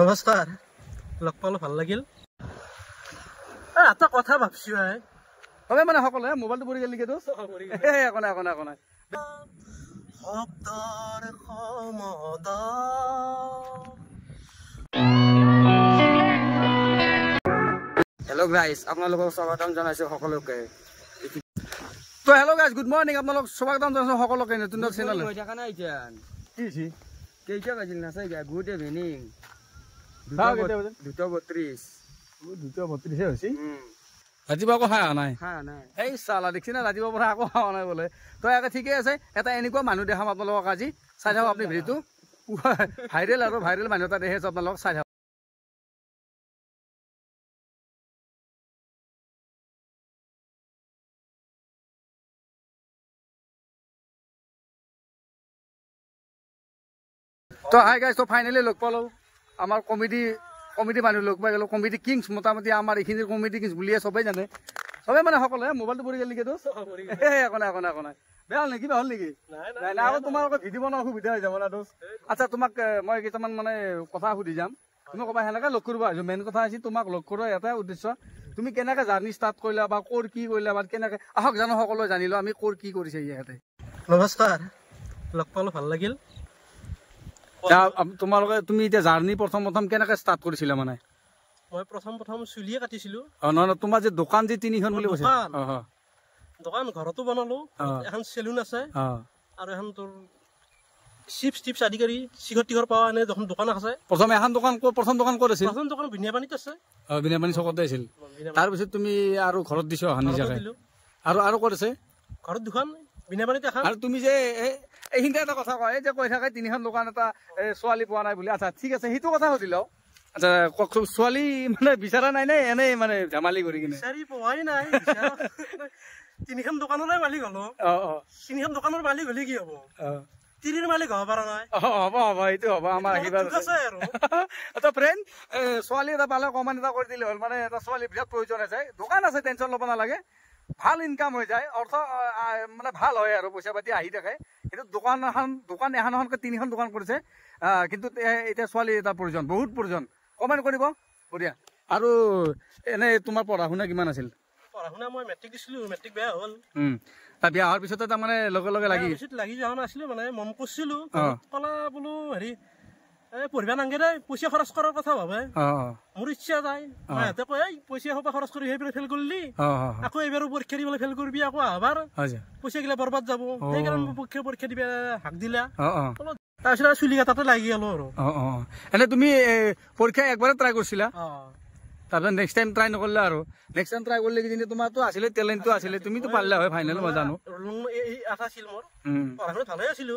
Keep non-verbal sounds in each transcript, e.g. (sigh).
নমস্কাৰ লগ পালো ভাল লাগিল এটা কথা ভাবছো তবে মানে সকলে মোবাইলটো পৰি গেল নেকি একো নাই একো নাই একো নাই হেল্ল' গাইজ আপোনালোকক স্বাগতম জনাইছো সকলোকে তো হেল্ল' গাইজ গুড মৰ্ণিং আপোনালোক স্বাগতম জনাইছো সকলোকে নতুন চেনেল কি কেইটা বাজিল নাচাই গুড ইভিনিং ৰাতিপুৱা আকৌ হাঁহ নাই এই চালা দেখিছে না ৰাতিপুৱা পৰা আকৌ হাঁহ নাই বোলে তই আগে ঠিকে আছে এটা এনেকুৱা মানুহ দেখাম আপোনালোকক আজি চাই থাকক আপুনি ভিডিঅ'টো (laughs) ভাইৰেল আৰু ভাইৰেল মানুহ এটা দেখে আপোনালোকক চাই থাকক তো হাই গাইছ তো ফাইনেলি লগ পালোঁ আমাৰ কমিটি কমিটি মানুহ লগ পাই গ'লোঁ কমিটি কিংছ মোটামুটি আমাৰ এইখিনিৰ কমিটি কিংছ বুলিয়ে চবেই জানে চবেই মানে সকলোৱে মোবাইলটো পৰি গেল নেকিতো একো নাই একো নাই একো নাই বেয়া নেকি বেয়া হ'ল নেকি নাই নাই আৰু তোমাৰ আকৌ ভিডিঅ' বনোৱা অসুবিধা হৈ যাব না দোষ আচ্ছা তোমাক মই কেইটামান মানে কথা সুধি যাম তুমি ক'বা সেনেকৈ লগ কৰিব আহিছোঁ মেইন কথা হৈছে তোমাক লগ কৰোৱা এটাই উদ্দেশ্য তুমি কেনেকৈ জাৰ্ণি ষ্টাৰ্ট কৰিলা বা ক'ৰ কি কৰিলা বা কেনেকৈ আহক জানো সকলোৱে জানিলোঁ আমি ক'ৰ কি কৰিছে ইয়াতে নমস্কাৰ লগ পালোঁ ভাল লাগিল তোমালোকে তুমি এতিয়া জাৰ্ণি প্ৰথম প্ৰথম কেনেকে ষ্টাৰ্ট কৰিছিলা মানে মই প্ৰথম প্ৰথম চুলিয়ে কাটিছিলো তোমাৰ যে দোকান যে তিনিখন বুলি কৈছে দোকান ঘৰতো বনালো এখন চেলুন আছে আৰু এখন তোৰ আৰু ঘৰত দুখন আৰু তুমি যে এইখিনিতে এটা কথা কয় যে কৈ থাকে তিনিখন দোকান এটা ছোৱালী পোৱা নাই বুলি আচ্ছা ঠিক আছে সেইটো কথা সুধি লওঁ আচ্ছা কওকচোন ছোৱালী মানে বিচাৰা নাই নে এনেই মানে ধেমালি কৰি কিনে বিচাৰি পোৱাই নাই তিনিখন দোকানৰে মালিক হলো তিনিখন দোকানৰ মালিক হলি কি হব ছোৱালী এটা পালে কমান এটা কৰি দিলে হল মানে এটা ছোৱালী বিৰাট প্ৰয়োজন আছে দোকান আছে টেনচন লব নালাগে ভাল ইনকাম হৈ যায় অৰ্থ মানে ভাল হয় আৰু পইচা পাতি আহি থাকে কিন্তু দোকান এখন দোকান এখন এখনকৈ তিনিখন দোকান কৰিছে কিন্তু এতিয়া ছোৱালী এটা প্ৰয়োজন বহুত প্ৰয়োজন কমেণ্ট কৰিব বঢ়িয়া আৰু এনেই তোমাৰ পঢ়া শুনা কিমান আছিল বিয়া হোৱাৰ পিছতে তাৰমানে লগে লগে লাগি যোৱা নাছিলো মানে মন কৰিছিলো কলা বোলো হেৰি তুমিটো পাৰিলা হয় ফাইনেল মই জানো আছিলো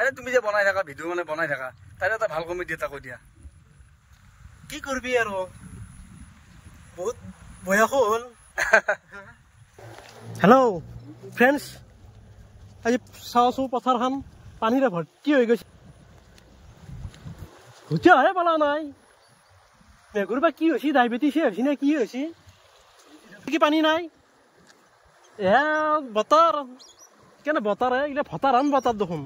আরে তুমি যে বনাই থাকা ভিডিও মানে বনাই থাকা তাই এটা ভাল কমেডি এটা কই দিয়া কি করবি আর বহুত ভয়াক হল হ্যালো ফ্রেন্ডস আজ সাহসু পথার খান পানি রে ভর্তি হয়ে গেছে নাই মেঘুর কি হৈছে ডায়াবেটিস হয়েছি না কি হয়েছি কি পানি নাই এ বতর কেন বতর এগুলো ফতার আন বতার দেখুন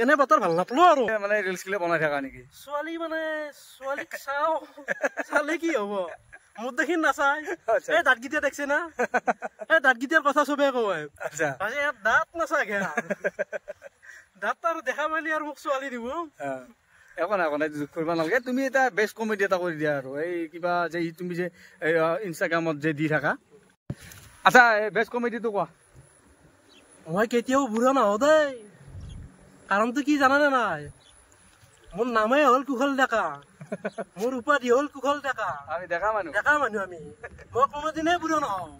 এনে বতৰ ভাল নাপালো আৰু মানে ৰিলচ কিলে বনাই থাকা নেকি ছোৱালী মানে ছোৱালীক (laughs) চাওঁ চালে কি হব মোৰ দেখি নাচাই এই দাঁত গীতিয়া দেখিছে না এই দাঁত গীতিয়াৰ কথা চবে কওঁ ইয়াত দাঁত নাচাই গে দাঁত আৰু দেখা মেলি আৰু মোক ছোৱালী দিব একো নাই একো নাই দুখ কৰিব নালাগে তুমি এটা বেষ্ট কমেডি এটা কৰি দিয়া আৰু এই কিবা যে তুমি যে এই ইনষ্টাগ্ৰামত যে দি থাকা আচ্ছা বেষ্ট কমেডিটো কোৱা মই কেতিয়াও বুঢ়া নহওঁ দেই কাৰণটো কি জানানে নাই মোৰ নামেই হল কুশল ডেকা (laughs) মোৰ উপাধি হল কুশল ডেকা আমি ডেকা মানুহ ডেকা মানুহ আমি মই কোনোদিনেই বুঢ় নহওঁ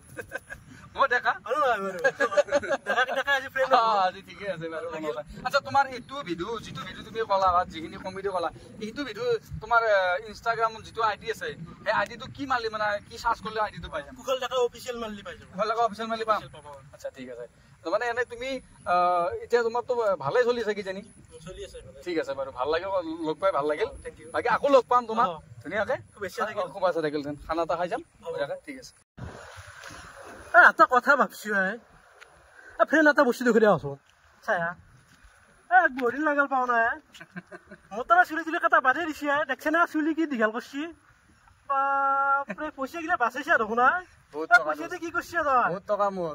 (laughs) (laughs) মানে এনে তুমি এতিয়া তোমাৰতো ভালেই চলিছে কিজানি ঠিক আছে বাৰু ভাল লাগিল লগ পাই ভাল লাগিল বাকী আকৌ লগ পাম তোমাক ধুনীয়াকে খুব আছে থাকিল খানা এটা খাই যাম ঠিক আছে এটা কথা ভাবছি ফেন এটা বস্তু দেখি দিয়া আছো চাই লাগাল পাওঁ নাই মোৰ তাৰ চুলি চুলি কটা বাদেই দিছে দেখিছে না চুলি কি দীঘল কৰিছে পইচা গিলা বাচিছে দেখোন কি কৰিছে বহুত টকা মোৰ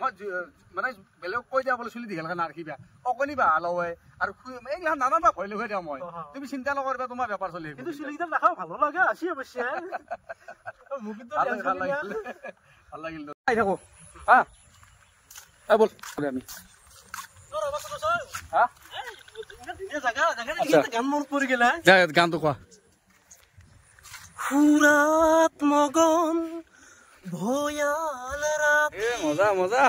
মানে বেলেগক কৈ দিয়া বোলে চুলি দীঘলকে নাৰাখিবা অকণি বাহ লওৱে আৰু এইগিলা নানান বা ভয় লৈ দিয়া মই তুমি চিন্তা নকৰিবা তোমাৰ বেপাৰ চলি কিন্তু চুলিকেইটা দেখাও ভাল লাগে আছে অৱশ্যে (laughs) ভাল লাগিল আহি থাকো হা ফুৰাত মগন ভয়া মজা মজা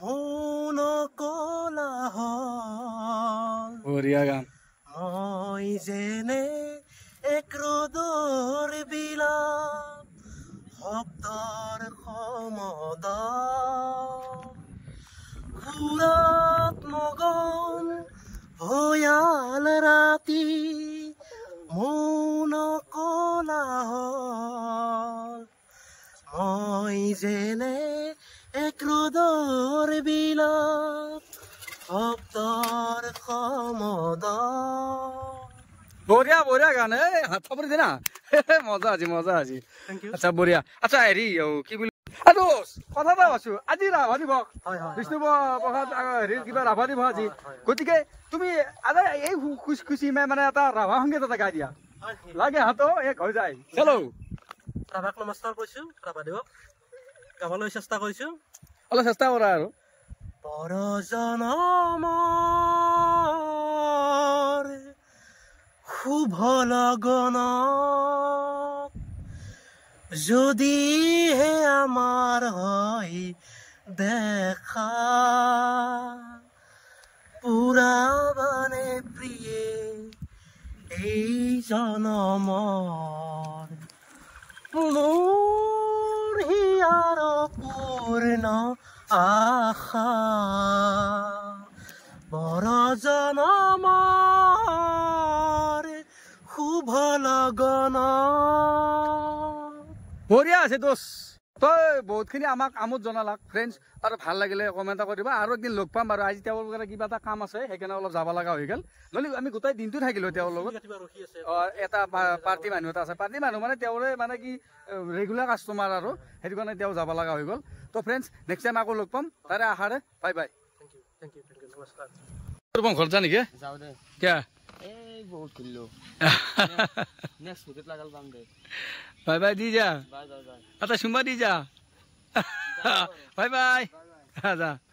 মনকলা হৰিয়া গান মই যেনে এক ৰদৰ বিলা ভক্তৰ সমদ সুৰত মগন ভয়াল ৰাতি মৌন কলা হল বঢ়িয়া বঢ়িয়া গান এই হাত চাপৰি দিনা মজা আজি মজা আজি আচ্ছা বঢ়িয়া আচ্ছা হেৰি কি বুলি কথা এটা ভাবছো আজি ৰাভা দিৱস বিষ্ণু প্ৰসাদ হেৰি কিবা ৰাভা দিব আজি গতিকে তুমি আজি এই খুচি খুচি মই মানে এটা ৰাভা সংগীত এটা গাই দিয়া লাগে হাতো এক হৈ যায় হেল্ল' ৰাভাক নমস্কাৰ কৈছো ৰাভা দিৱস গাবলৈ চেষ্টা কৰিছো অলপ চেষ্টা কৰা আৰু শুভ লগন যদিহে আমাৰ হয় দেখা পুৰা মানে প্ৰিয়ে এই জনমৰ মোৰ হিয়াৰ পূৰ্ণ আশা দিয়া আছে দোষ তই বহুতখিনি আমাক আমোদ জনালাক ফ্ৰেণ্ডছ আৰু ভাল লাগিলে কমেণ্ট এটা কৰিবা আৰু একদিন লগ পাম বাৰু আজি তেওঁৰ কিবা এটা কাম আছে সেইকাৰণে অলপ যাব লগা হৈ গ'ল নহ'লে আমি গোটেই দিনটো থাকিলোঁ তেওঁৰ লগত এটা পাৰ্টি মানুহ এটা আছে পাৰ্টি মানুহ মানে তেওঁৰে মানে কি ৰেগুলাৰ কাষ্টমাৰ আৰু সেইটো কাৰণে তেওঁ যাব লগা হৈ গ'ল তো ফ্ৰেণ্ডছ নেক্সট টাইম আকৌ লগ পাম তাৰে আশাৰে বাই বাই बहुत खुल्लो नेक्स्ट हुते लागल बांग दे बाय बाय दीजा बाय बाय आता शुभ दीजा बाय बाय आजा